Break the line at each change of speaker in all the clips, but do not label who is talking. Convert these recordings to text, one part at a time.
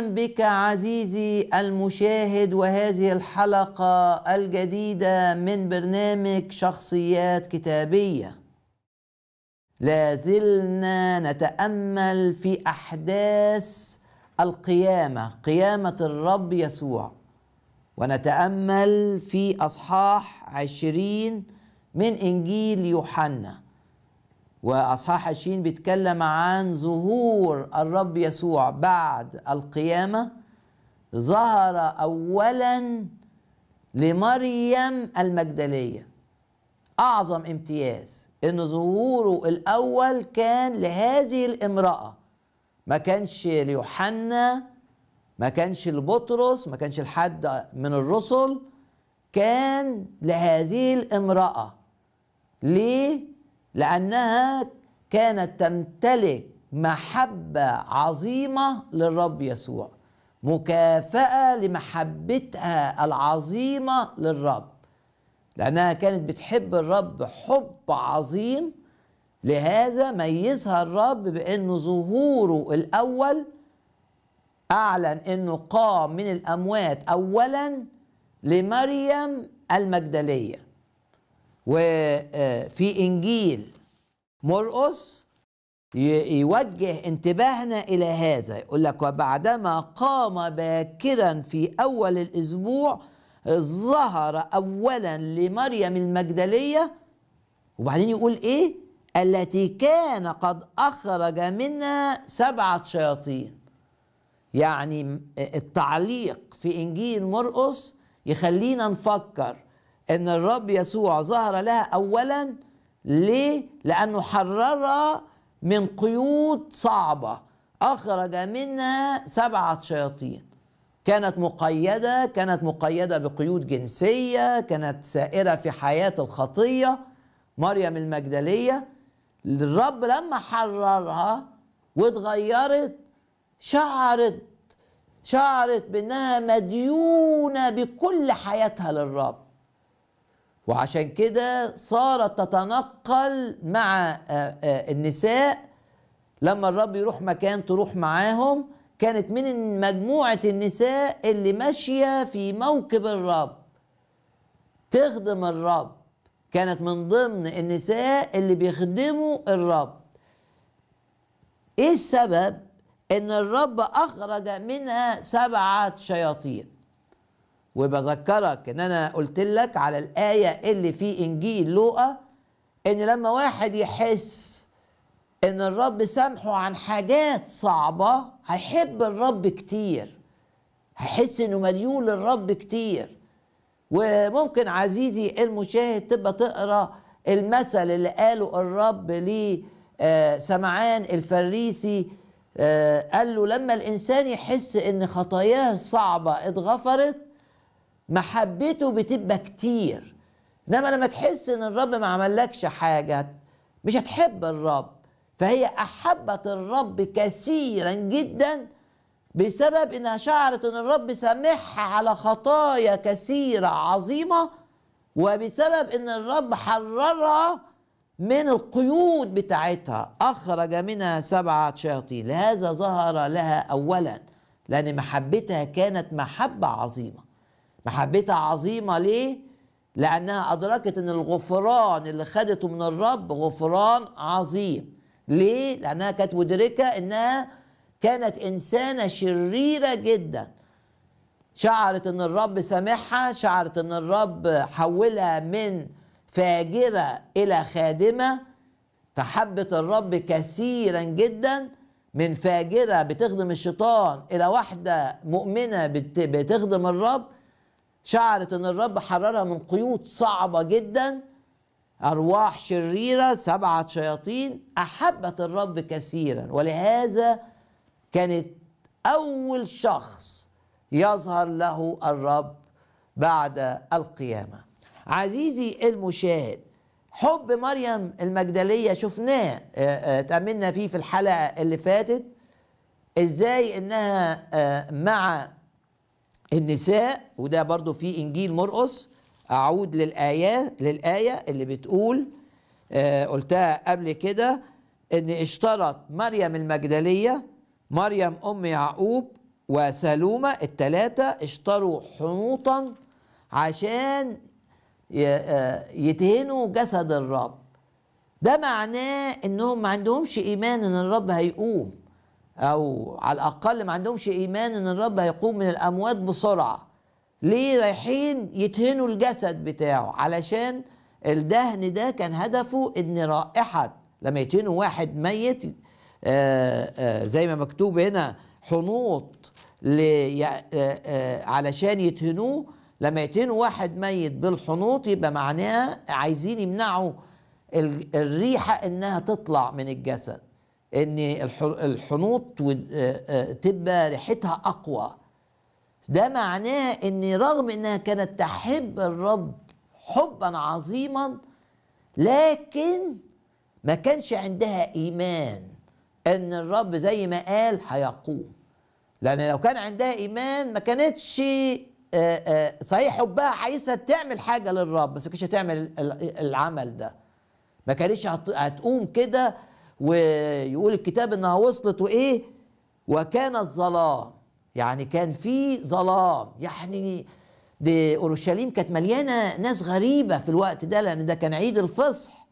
اهلا بك عزيزي المشاهد وهذه الحلقه الجديده من برنامج شخصيات كتابيه لازلنا نتامل في احداث القيامه قيامه الرب يسوع ونتامل في اصحاح عشرين من انجيل يوحنا واصحاح 20 بيتكلم عن ظهور الرب يسوع بعد القيامه ظهر اولا لمريم المجدليه اعظم امتياز ان ظهوره الاول كان لهذه الامراه ما كانش ليوحنا ما كانش لبطرس ما كانش لحد من الرسل كان لهذه الامراه ليه لانها كانت تمتلك محبه عظيمه للرب يسوع مكافاه لمحبتها العظيمه للرب لانها كانت بتحب الرب حب عظيم لهذا ميزها الرب بانه ظهوره الاول اعلن انه قام من الاموات اولا لمريم المجدليه وفي آه، انجيل مرقس يوجه انتباهنا الى هذا يقول لك وبعدما قام باكرا في اول الاسبوع ظهر اولا لمريم المجدليه وبعدين يقول ايه التي كان قد اخرج منها سبعه شياطين يعني آه، التعليق في انجيل مرقس يخلينا نفكر ان الرب يسوع ظهر لها اولا ليه لانه حررها من قيود صعبه اخرج منها سبعه شياطين كانت مقيده كانت مقيده بقيود جنسيه كانت سائره في حياه الخطيه مريم المجدليه الرب لما حررها واتغيرت شعرت شعرت بانها مديونه بكل حياتها للرب وعشان كده صارت تتنقل مع آه، آه، النساء لما الرب يروح مكان تروح معاهم كانت من مجموعة النساء اللي ماشية في موكب الرب تخدم الرب كانت من ضمن النساء اللي بيخدموا الرب ايه السبب ان الرب اخرج منها سبعة شياطين وبذكرك ان انا قلت لك على الايه اللي في انجيل لوقا ان لما واحد يحس ان الرب سامحه عن حاجات صعبه هيحب الرب كتير هيحس انه مليون للرب كتير وممكن عزيزي المشاهد تبقى تقرا المثل اللي قاله الرب ليه آه، سمعان الفريسي آه، قال له لما الانسان يحس ان خطاياه الصعبه اتغفرت محبته بتبقى كتير انما لما تحس ان الرب ما عملكش حاجه مش هتحب الرب فهي احبت الرب كثيرا جدا بسبب انها شعرت ان الرب سامحها على خطايا كثيره عظيمه وبسبب ان الرب حررها من القيود بتاعتها اخرج منها سبعه شياطين لهذا ظهر لها اولا لان محبتها كانت محبه عظيمه محبتها عظيمة ليه؟ لأنها أدركت أن الغفران اللي خدته من الرب غفران عظيم ليه؟ لأنها كانت مدركة أنها كانت إنسانة شريرة جدا شعرت أن الرب سامحها شعرت أن الرب حولها من فاجرة إلى خادمة فحبت الرب كثيرا جدا من فاجرة بتخدم الشيطان إلى واحدة مؤمنة بتخدم الرب شعرت ان الرب حررها من قيود صعبه جدا ارواح شريره سبعه شياطين احبت الرب كثيرا ولهذا كانت اول شخص يظهر له الرب بعد القيامه عزيزي المشاهد حب مريم المجدليه شفناه آه، آه، تامنا فيه في الحلقه اللي فاتت ازاي انها آه، مع النساء وده برضو في انجيل مرقس اعود للايه للايه اللي بتقول آه قلتها قبل كده ان اشترط مريم المجدليه مريم ام يعقوب وسلومه الثلاثه اشتروا حنوطا عشان يدهنوا آه، جسد الرب ده معناه انهم ما عندهمش ايمان ان الرب هيقوم او على الاقل ما عندهمش ايمان ان الرب هيقوم من الاموات بسرعه ليه رايحين يدهنوا الجسد بتاعه علشان الدهن ده كان هدفه ان رائحه لما يدهنوا واحد ميت آآ آه، آآ آه، زي ما مكتوب هنا حنوط آه، علشان يدهنوه لما يدهنوا واحد ميت بالحنوط يبقى معناها عايزين يمنعوا الريحه انها تطلع من الجسد ان الحنوط تبقى ريحتها اقوى ده معناه ان رغم انها كانت تحب الرب حبا عظيما لكن ما كانش عندها ايمان ان الرب زي ما قال هيقوم لان لو كان عندها ايمان ما كانتش صحيح حبها حيث تعمل حاجه للرب بس ما كانتش هتعمل العمل ده ما كانتش هتقوم كده ويقول الكتاب انها وصلت وايه وكان الظلام يعني كان في ظلام يعني دي اورشليم كانت مليانه ناس غريبه في الوقت ده لان ده كان عيد الفصح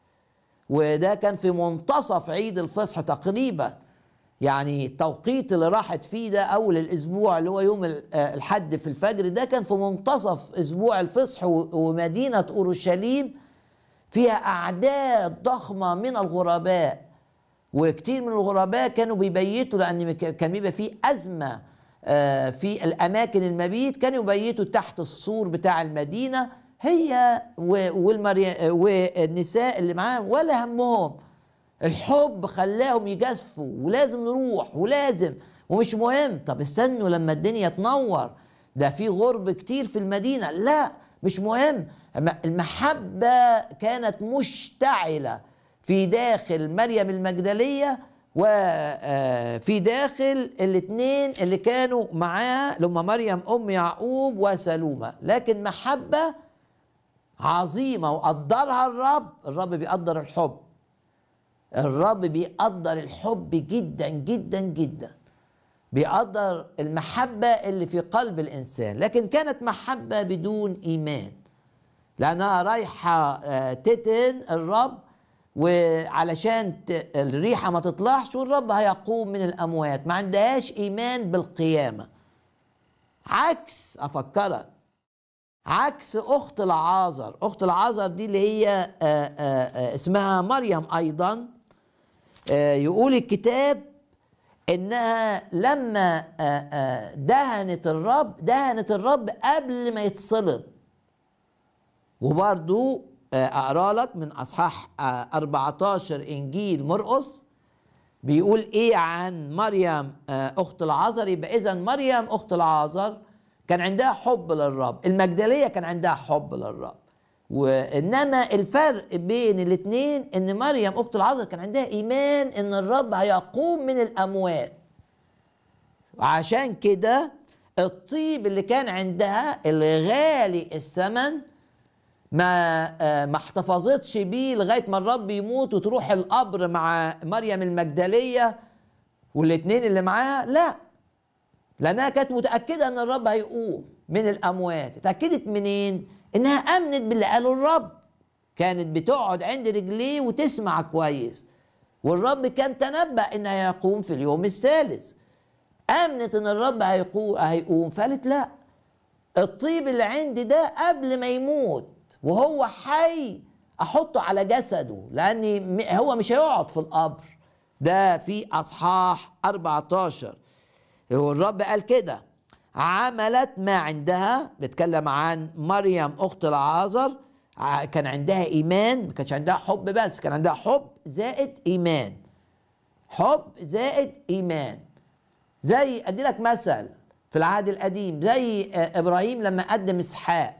وده كان في منتصف عيد الفصح تقريبا يعني التوقيت اللي راحت فيه ده اول الاسبوع اللي هو يوم آه، الحد في الفجر ده كان في منتصف اسبوع الفصح ومدينه اورشليم فيها اعداد ضخمه من الغرباء وكتير من الغرباء كانوا بيبيتوا لان كان بيبقى فيه ازمه آه، في الاماكن المبيت كانوا يبيتوا تحت السور بتاع المدينه هي والمري... آه، والنساء اللي معاهم ولا همهم الحب خلاهم يجازفوا ولازم نروح ولازم ومش مهم طب استنوا لما الدنيا تنور ده في غرب كتير في المدينه لا مش مهم المحبه كانت مشتعله في داخل مريم المجدليه وفي آه، داخل الاثنين اللي كانوا معاها اللي هم مريم ام يعقوب وسلومه لكن محبه عظيمه وقدرها الرب الرب بيقدر الحب الرب بيقدر الحب جدا جدا جدا بيقدر المحبه اللي في قلب الانسان لكن كانت محبه بدون ايمان لانها رايحه آه، تتن الرب وعلشان الريحة ما تطلعش والرب هيقوم من الأموات ما عندهاش إيمان بالقيامة عكس أفكرك عكس أخت العازر أخت العازر دي اللي هي آه، آه، اسمها مريم أيضا آه، يقول الكتاب انها لما دهنت الرب دهنت الرب قبل ما يتصلب وبرضو آه، اقرا لك من اصحاح 14 آه، انجيل مرقس بيقول ايه عن مريم آه، اخت العذر يبقى اذا مريم اخت العذر كان عندها حب للرب المجدليه كان عندها حب للرب وانما الفرق بين الاثنين ان مريم اخت العذر كان عندها ايمان ان الرب هيقوم من الاموات وعشان كده الطيب اللي كان عندها الغالي غالي الثمن ما آه، ما احتفظتش بيه لغايه ما الرب يموت وتروح القبر مع مريم المجدليه والاثنين اللي معاها لا لانها كانت متاكده ان الرب هيقوم من الاموات اتاكدت منين انها امنت باللي قاله الرب كانت بتقعد عند رجليه وتسمع كويس والرب كان تنبأ ان هيقوم في اليوم الثالث امنت ان الرب هيقوم فقالت لا الطيب اللي عندي ده قبل ما يموت وهو حي احطه على جسده لان هو مش هيقعد في القبر ده في اصحاح 14 هو الرب قال كده عملت ما عندها بيتكلم عن مريم اخت العازر كان عندها ايمان ما كانش عندها حب بس كان عندها حب زائد ايمان حب زائد ايمان زي ادي لك مثل في العهد القديم زي ابراهيم لما قدم اسحاق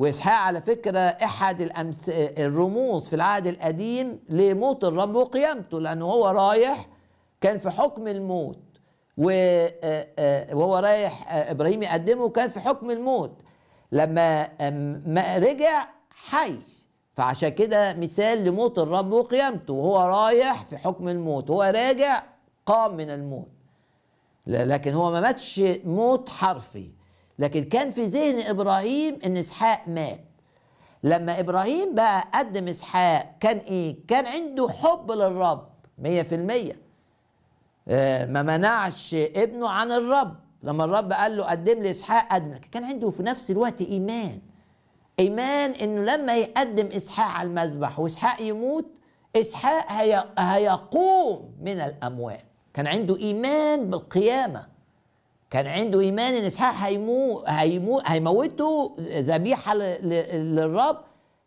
وإسحاق على فكرة أحد الأمس... الرموز في العهد القديم لموت الرب وقيامته لأنه هو رايح كان في حكم الموت وهو رايح إبراهيم يقدمه كان في حكم الموت لما ما رجع حي فعشان كده مثال لموت الرب وقيامته وهو رايح في حكم الموت هو راجع قام من الموت لكن هو ما ماتش موت حرفي لكن كان في ذهن ابراهيم ان اسحاق مات لما ابراهيم بقى قدم اسحاق كان ايه كان عنده حب للرب مية في المية آه، ما منعش ابنه عن الرب لما الرب قال له قدم لي اسحاق قدم لك كان عنده في نفس الوقت ايمان ايمان انه لما يقدم اسحاق على المذبح واسحاق يموت اسحاق هيقوم من الاموات كان عنده ايمان بالقيامه كان عنده ايمان ان اسحاق هيمو هيمو هيموته ذبيحه للرب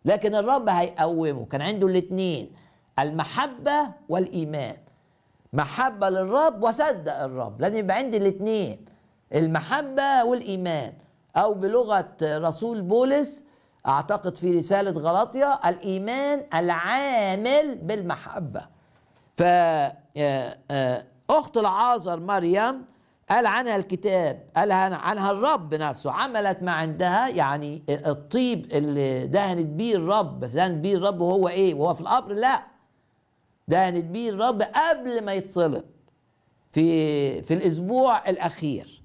لكن الرب هيقومه كان عنده الاثنين المحبه والايمان محبه للرب وصدق الرب لازم يبقى عندي الاثنين المحبه والايمان او بلغه رسول بولس اعتقد في رساله غلاطيا الايمان العامل بالمحبه ف آه، آه، اخت العازر مريم قال عنها الكتاب قال عنها الرب نفسه عملت ما عندها يعني الطيب اللي دهنت بيه الرب بس دهنت بيه الرب وهو ايه وهو في القبر لا دهنت بيه الرب قبل ما يتصلب في في الاسبوع الاخير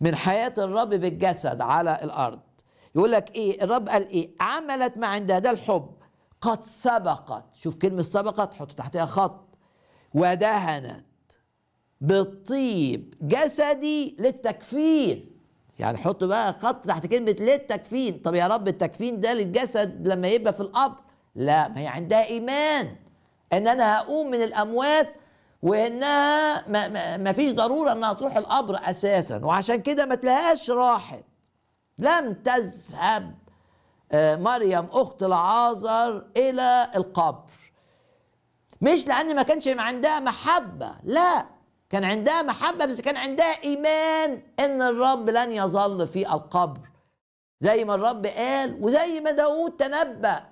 من حياه الرب بالجسد على الارض يقول لك ايه الرب قال ايه عملت ما عندها ده الحب قد سبقت شوف كلمه سبقت حط تحتها خط ودهنت بالطيب جسدي للتكفين يعني حط بقى خط تحت كلمة للتكفين طب يا رب التكفين ده للجسد لما يبقى في القبر لا ما هي عندها إيمان إن أنا هقوم من الأموات وإنها ما, ما, ما فيش ضرورة إنها تروح القبر أساسا وعشان كده ما تلاقيهاش راحت لم تذهب آه، مريم أخت العازر إلى القبر مش لأن ما كانش عندها محبة لا كان عندها محبة بس كان عندها إيمان إن الرب لن يظل في القبر زي ما الرب قال وزي ما داود تنبأ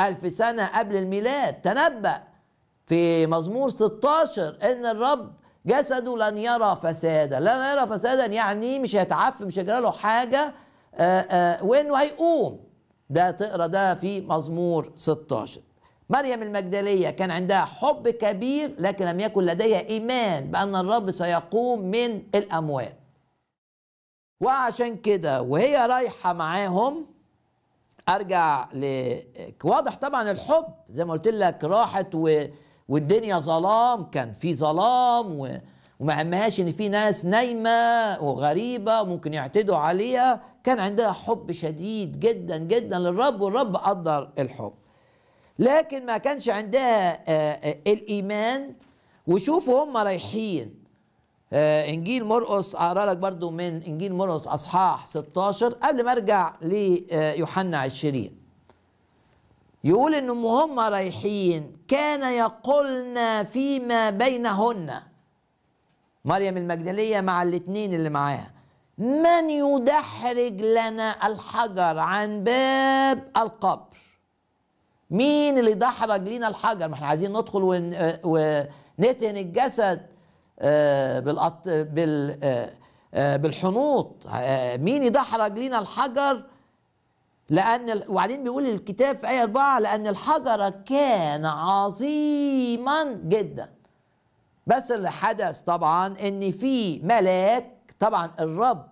ألف سنة قبل الميلاد تنبأ في مزمور 16 إن الرب جسده لن يرى فسادا لن يرى فسادا يعني مش هيتعف مش هيجرى له حاجة آه، آه، وإنه هيقوم ده تقرا ده في مزمور 16 مريم المجدلية كان عندها حب كبير لكن لم يكن لديها إيمان بأن الرب سيقوم من الأموات وعشان كده وهي رايحة معاهم أرجع ل واضح طبعا الحب زي ما قلت لك راحت و... والدنيا ظلام كان في ظلام و... وما همهاش ان في ناس نايمه وغريبه ممكن يعتدوا عليها كان عندها حب شديد جدا جدا للرب والرب قدر الحب لكن ما كانش عندها آه، آه، الايمان وشوفوا هم رايحين آه، انجيل مرقس اقرا لك برضو من انجيل مرقس اصحاح 16 قبل ما ارجع ليوحنا 20 يقول ان هم رايحين كان يقولنا فيما بينهن مريم المجدليه مع الاثنين اللي معاها من يدحرج لنا الحجر عن باب القبر مين اللي دحرج لينا الحجر ما احنا عايزين ندخل ونتهن الجسد آه، بالقط بال آه، آه، بالحنوط مين يدحرج لينا الحجر لأن وبعدين بيقول الكتاب في آية 4 لأن الحجر كان عظيما جدا بس اللي حدث طبعا إن في ملاك طبعا الرب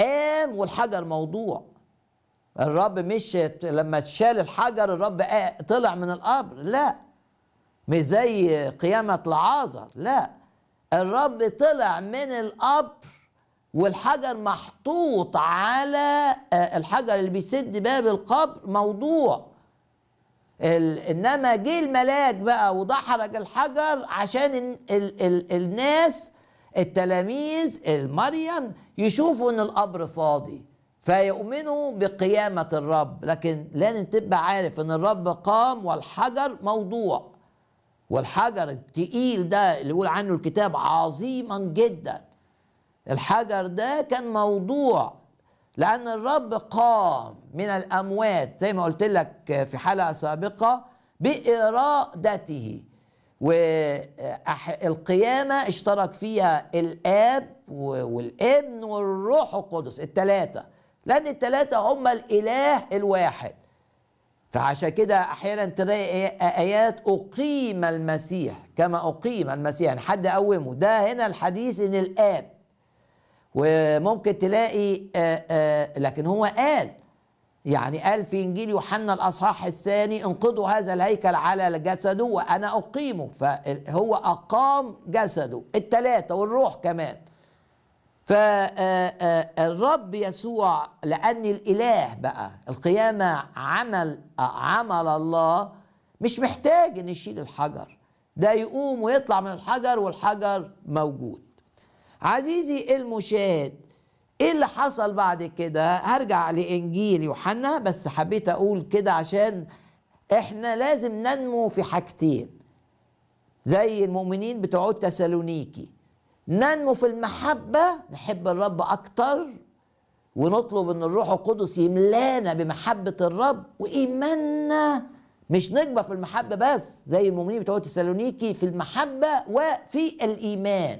قام والحجر موضوع الرب مش لما اتشال الحجر الرب طلع من القبر لا مش زي قيامة لعازر لا الرب طلع من القبر والحجر محطوط على الحجر اللي بيسد باب القبر موضوع انما جه الملاك بقى ودحرج الحجر عشان ال ال ال الناس التلاميذ مريم يشوفوا ان القبر فاضي فيؤمنوا بقيامة الرب لكن لازم تبقى عارف ان الرب قام والحجر موضوع والحجر التقيل ده اللي يقول عنه الكتاب عظيما جدا الحجر ده كان موضوع لأن الرب قام من الأموات زي ما قلت لك في حلقة سابقة بإرادته والقيامة اشترك فيها الآب والابن والروح القدس الثلاثة لأن التلاتة هم الإله الواحد فعشان كده أحيانا تلاقي آيات أقيم المسيح كما أقيم المسيح يعني حد قومه ده هنا الحديث إن الآب وممكن تلاقي آآ آآ لكن هو قال يعني قال في انجيل يوحنا الاصحاح الثاني انقضوا هذا الهيكل على جسده وانا اقيمه فهو اقام جسده التلاته والروح كمان فالرب يسوع لأن الإله بقى القيامة عمل عمل الله مش محتاج إن يشيل الحجر ده يقوم ويطلع من الحجر والحجر موجود عزيزي المشاهد ايه اللي حصل بعد كده هرجع لانجيل يوحنا بس حبيت اقول كده عشان احنا لازم ننمو في حاجتين زي المؤمنين بتوع تسالونيكي ننمو في المحبة نحب الرب أكتر ونطلب ان الروح القدس يملانا بمحبة الرب وإيماننا مش نكبر في المحبة بس زي المؤمنين بتوع تسالونيكي في المحبة وفي الإيمان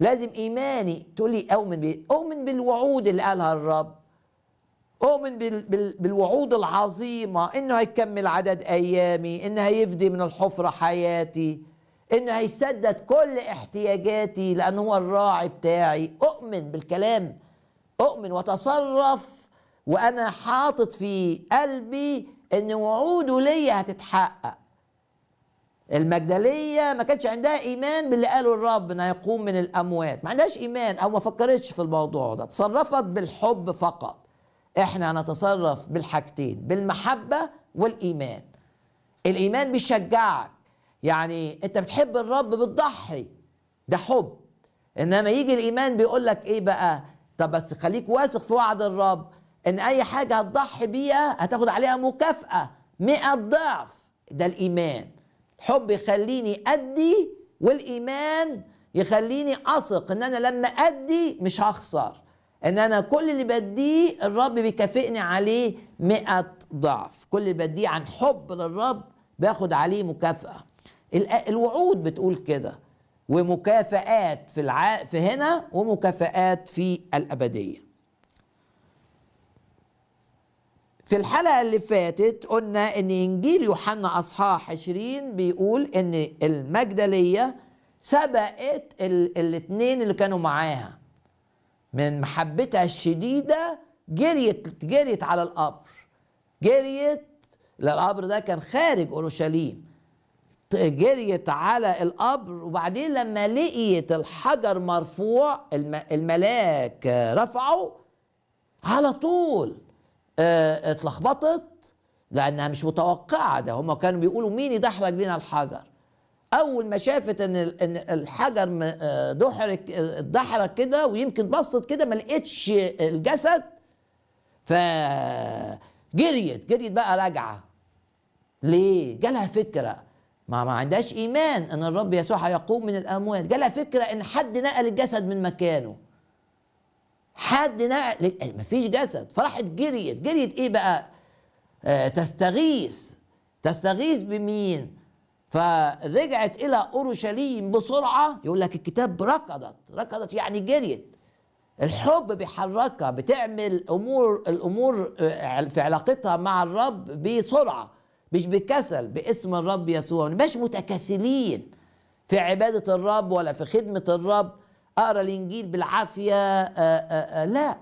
لازم إيماني تقول لي أؤمن بإيه؟ أؤمن بالوعود اللي قالها الرب أؤمن بال بال بالوعود العظيمة إنه هيكمل عدد أيامي إنه هيفدي من الحفرة حياتي انه هيسدد كل احتياجاتي لان هو الراعي بتاعي اؤمن بالكلام اؤمن وتصرف وانا حاطط في قلبي ان وعوده ليا هتتحقق المجدليه ما كانش عندها ايمان باللي قاله الرب انه يقوم من الاموات ما عندهاش ايمان او ما فكرتش في الموضوع ده تصرفت بالحب فقط احنا هنتصرف بالحاجتين بالمحبه والايمان الايمان بيشجعك يعني انت بتحب الرب بتضحي ده حب انما يجي الايمان بيقول لك ايه بقى طب بس خليك واثق في وعد الرب ان اي حاجه هتضحي بيها هتاخد عليها مكافاه 100 ضعف ده الايمان الحب يخليني ادي والايمان يخليني اثق ان انا لما ادي مش هخسر ان انا كل اللي بديه الرب بيكافئني عليه 100 ضعف كل اللي بديه عن حب للرب باخد عليه مكافاه الوعود بتقول كده ومكافآت في الع... في هنا ومكافآت في الأبدية في الحلقة اللي فاتت قلنا إن إنجيل يوحنا أصحاح 20 بيقول إن المجدلية سبقت ال... الاتنين اللي كانوا معاها من محبتها الشديدة جريت جريت على القبر جريت للقبر ده كان خارج أورشليم جريت على القبر وبعدين لما لقيت الحجر مرفوع الملاك رفعه على طول آه، اتلخبطت لانها مش متوقعه ده هم كانوا بيقولوا مين يدحرج لنا الحجر اول ما شافت ان ان الحجر آه، دحرج اتدحرج كده ويمكن بصت كده ما لقيتش الجسد فجريت جريت بقى راجعه ليه جالها فكره ما ما عندهاش ايمان ان الرب يسوع هيقوم من الاموات جالها فكره ان حد نقل الجسد من مكانه حد نقل مفيش جسد فراحت جريت جريت ايه بقى آه تستغيث تستغيث بمين فرجعت الى اورشليم بسرعه يقول لك الكتاب ركضت ركضت يعني جريت الحب بيحركها بتعمل امور الامور آه، في علاقتها مع الرب بسرعه مش بكسل باسم الرب يسوع مش متكاسلين في عبادة الرب ولا في خدمة الرب أقرأ الإنجيل بالعافية آآ آه، آآ آه، آه، لا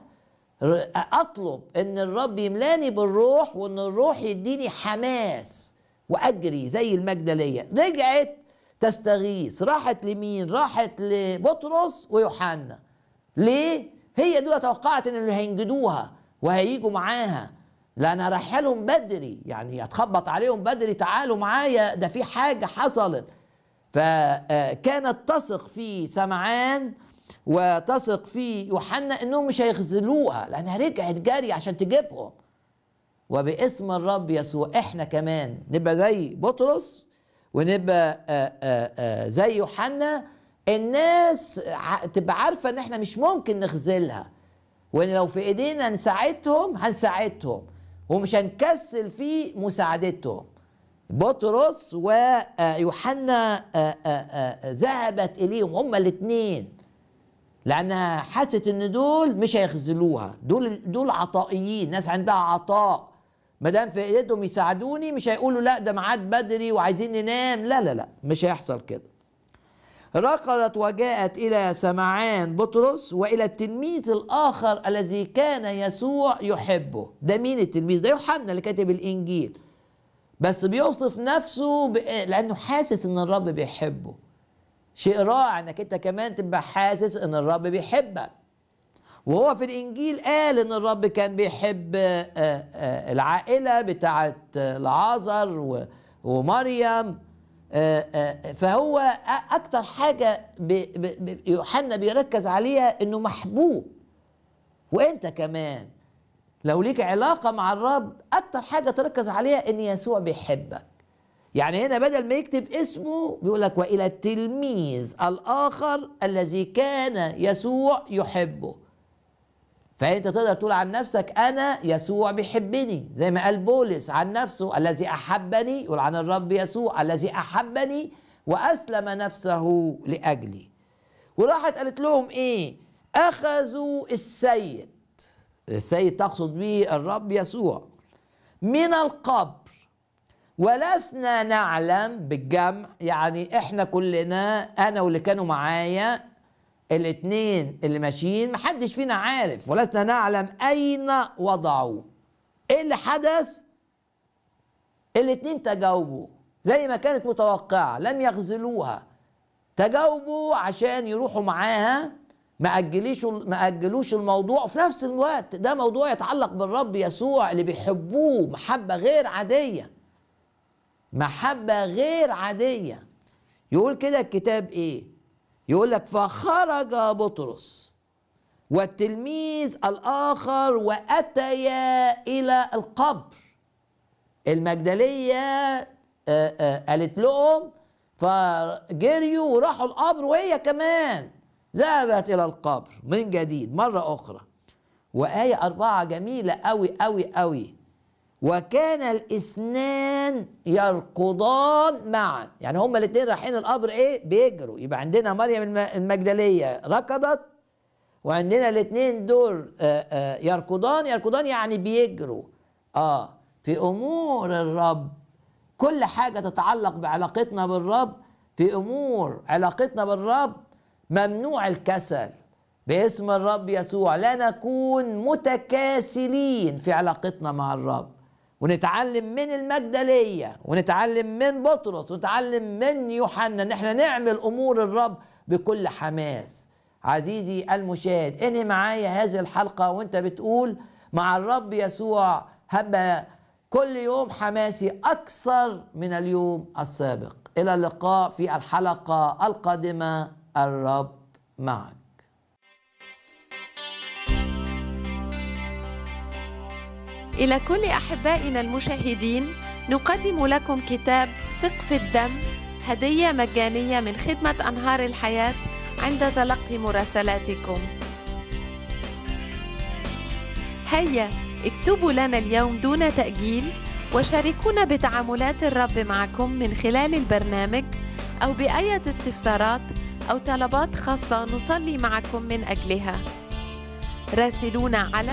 أطلب إن الرب يملاني بالروح وإن الروح يديني حماس وأجري زي المجدلية رجعت تستغيث راحت لمين راحت لبطرس ويوحنا ليه هي دول توقعت ان اللي هينجدوها وهيجوا معاها لان ارحلهم بدري يعني اتخبط عليهم بدري تعالوا معايا ده في حاجه حصلت فكانت آه، تثق في سمعان وتثق في يوحنا انهم مش هيخذلوها لانها رجعت جري عشان تجيبهم وباسم الرب يسوع احنا كمان نبقى زي بطرس ونبقى آآ آه، آآ آه، زي يوحنا الناس تبقى عارفه ان احنا مش ممكن نخذلها وان لو في ايدينا نساعدهم هنساعدهم ومش هنكسل في مساعدتهم بطرس ويوحنا آه، آه، آه، ذهبت اليهم هما الاثنين لانها حست ان دول مش هيخذلوها دول دول عطائيين ناس عندها عطاء ما دام في ايدهم يساعدوني مش هيقولوا لا ده ميعاد بدري وعايزين ننام لا لا لا مش هيحصل كده ركضت وجاءت إلى سمعان بطرس وإلى التلميذ الآخر الذي كان يسوع يحبه ده مين التلميذ ده يوحنا اللي كاتب الإنجيل بس بيوصف نفسه ب... لأنه حاسس إن الرب بيحبه شيء رائع انك انت كمان تبقى حاسس ان الرب بيحبك وهو في الانجيل قال ان الرب كان بيحب آه، آه، آه، العائله بتاعه العازر ومريم آه، آه، آه، فهو اكتر حاجه يوحنا بيركز عليها انه محبوب وانت كمان لو ليك علاقه مع الرب اكتر حاجه تركز عليها ان يسوع بيحبك يعني هنا بدل ما يكتب اسمه بيقول لك والى التلميذ الاخر الذي كان يسوع يحبه فانت تقدر تقول عن نفسك انا يسوع بيحبني زي ما قال بولس عن نفسه الذي احبني يقول عن الرب يسوع الذي احبني واسلم نفسه لاجلي وراحت قالت لهم ايه اخذوا السيد السيد تقصد به الرب يسوع من القبر ولسنا نعلم بالجمع يعني احنا كلنا انا واللي كانوا معايا الاثنين اللي ماشيين محدش فينا عارف ولسنا نعلم أين وضعوا إيه اللي حدث الاثنين تجاوبوا زي ما كانت متوقعة لم يخذلوها تجاوبوا عشان يروحوا معاها ما أجليش ما أجلوش الموضوع وفي نفس الوقت ده موضوع يتعلق بالرب يسوع اللي بيحبوه محبة غير عادية محبة غير عادية يقول كده الكتاب إيه يقول لك فخرج بطرس والتلميذ الآخر وأتيا إلى القبر المجدلية آه، آه، قالت لهم فجريوا وراحوا القبر وهي كمان ذهبت إلى القبر من جديد مرة أخرى وآية أربعة جميلة قوي قوي قوي وكان الاثنان يركضان معا يعني هما الاثنين رايحين القبر ايه بيجروا يبقى عندنا مريم المجدليه ركضت وعندنا الاثنين دول آه، آه، يركضان يركضان يعني بيجروا اه في امور الرب كل حاجه تتعلق بعلاقتنا بالرب في امور علاقتنا بالرب ممنوع الكسل باسم الرب يسوع لا نكون متكاسلين في علاقتنا مع الرب ونتعلم من المجدلية ونتعلم من بطرس ونتعلم من يوحنا ان احنا نعمل امور الرب بكل حماس عزيزي المشاهد انهي معايا هذه الحلقة وانت بتقول مع الرب يسوع هبة كل يوم حماسي أكثر من اليوم السابق إلى اللقاء في الحلقة القادمة الرب معك
إلى كل أحبائنا المشاهدين نقدم لكم كتاب ثق في الدم هدية مجانية من خدمة أنهار الحياة عند تلقي مراسلاتكم هيا اكتبوا لنا اليوم دون تأجيل وشاركونا بتعاملات الرب معكم من خلال البرنامج أو بأية استفسارات أو طلبات خاصة نصلي معكم من أجلها راسلونا على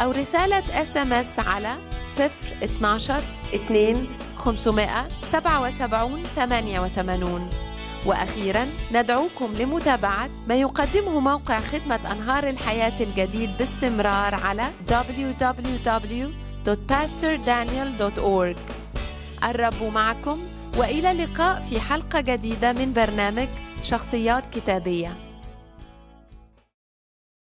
أو رسالة اس ام اس على 012 2 577 88 وأخيرا ندعوكم لمتابعة ما يقدمه موقع خدمة أنهار الحياة الجديد باستمرار على www.pastordaniel.org الرب معكم وإلى اللقاء في حلقة جديدة من برنامج شخصيات كتابيه